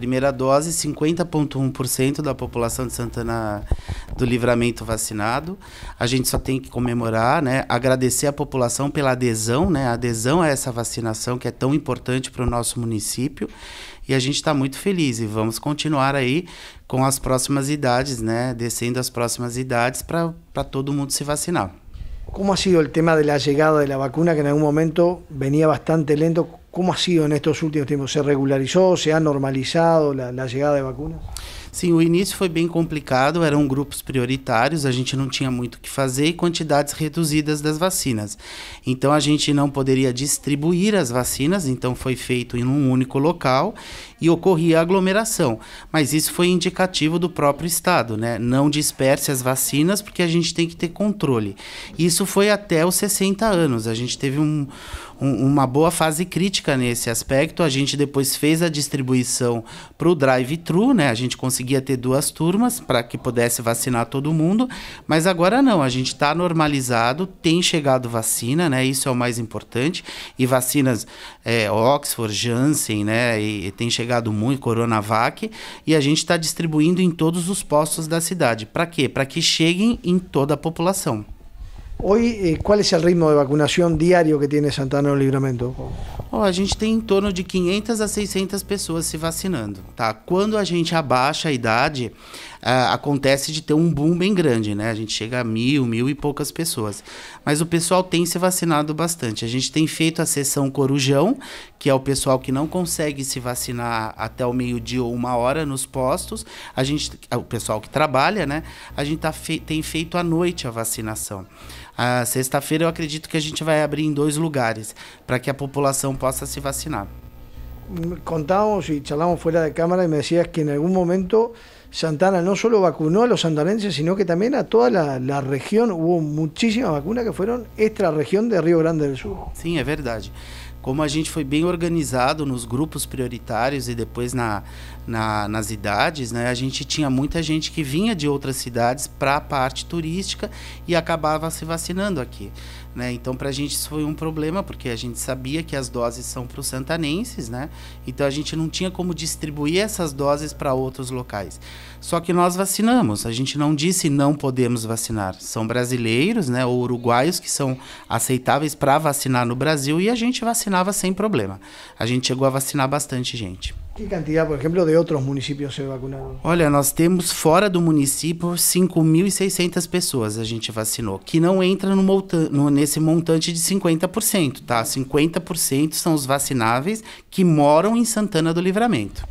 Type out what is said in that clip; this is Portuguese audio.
primeira dose, 50,1% da população de Santana do Livramento vacinado. A gente só tem que comemorar, né? agradecer a população pela adesão, né? a adesão a essa vacinação que é tão importante para o nosso município. E a gente está muito feliz e vamos continuar aí com as próximas idades, né? descendo as próximas idades para todo mundo se vacinar. como ha sido el tema de la llegada de la vacuna que en algún momento venía bastante lento? ¿Cómo ha sido en estos últimos tiempos? ¿Se regularizou? ¿Se ha normalizado a la chegada de vacinas? Sim, o início foi bem complicado, eram grupos prioritários, a gente não tinha muito o que fazer e quantidades reduzidas das vacinas. Então a gente não poderia distribuir as vacinas, então foi feito em um único local e ocorria aglomeração. Mas isso foi indicativo do próprio Estado, né? Não disperse as vacinas porque a gente tem que ter controle. Isso foi até os 60 anos, a gente teve um, um, uma boa fase crítica nesse aspecto. A gente depois fez a distribuição para o drive-thru, né? A gente conseguia ter duas turmas para que pudesse vacinar todo mundo, mas agora não. A gente está normalizado, tem chegado vacina, né? Isso é o mais importante. E vacinas é, Oxford, Janssen, né? E, e tem chegado muito Coronavac. E a gente está distribuindo em todos os postos da cidade. Para quê? Para que cheguem em toda a população. Hoy, eh, ¿cuál es el ritmo de vacunación diario que tiene Santana en Livramento Libramento? Oh, a gente tem em torno de 500 a 600 pessoas se vacinando, tá? Quando a gente abaixa a idade, é, acontece de ter um boom bem grande, né? A gente chega a mil, mil e poucas pessoas. Mas o pessoal tem se vacinado bastante. A gente tem feito a sessão Corujão, que é o pessoal que não consegue se vacinar até o meio-dia ou uma hora nos postos. A gente, o pessoal que trabalha, né? A gente tá tem feito à noite a vacinação. A sexta-feira yo acredito que a gente vai abrir en em dos lugares para que la población possa se vacinar. Contábamos y charlamos fuera de cámara y me decías que en algún momento Santana no solo vacunó a los santanenses, sino que también a toda la, región. Hubo muchísimas vacunas que fueron extra región de Río Grande del Sur. Sí, es verdad. como a gente foi bem organizado nos grupos prioritários e depois na, na, nas idades, né, a gente tinha muita gente que vinha de outras cidades para a parte turística e acabava se vacinando aqui. Né? Então, para a gente isso foi um problema, porque a gente sabia que as doses são para os santanenses, né? então a gente não tinha como distribuir essas doses para outros locais. Só que nós vacinamos, a gente não disse não podemos vacinar. São brasileiros né, ou uruguaios que são aceitáveis para vacinar no Brasil e a gente vacina vacinava sem problema. A gente chegou a vacinar bastante gente. Que quantidade, por exemplo, de outros municípios se vacinaram? Olha, nós temos fora do município 5.600 pessoas a gente vacinou, que não entra no monta no, nesse montante de 50%, tá? 50% são os vacináveis que moram em Santana do Livramento.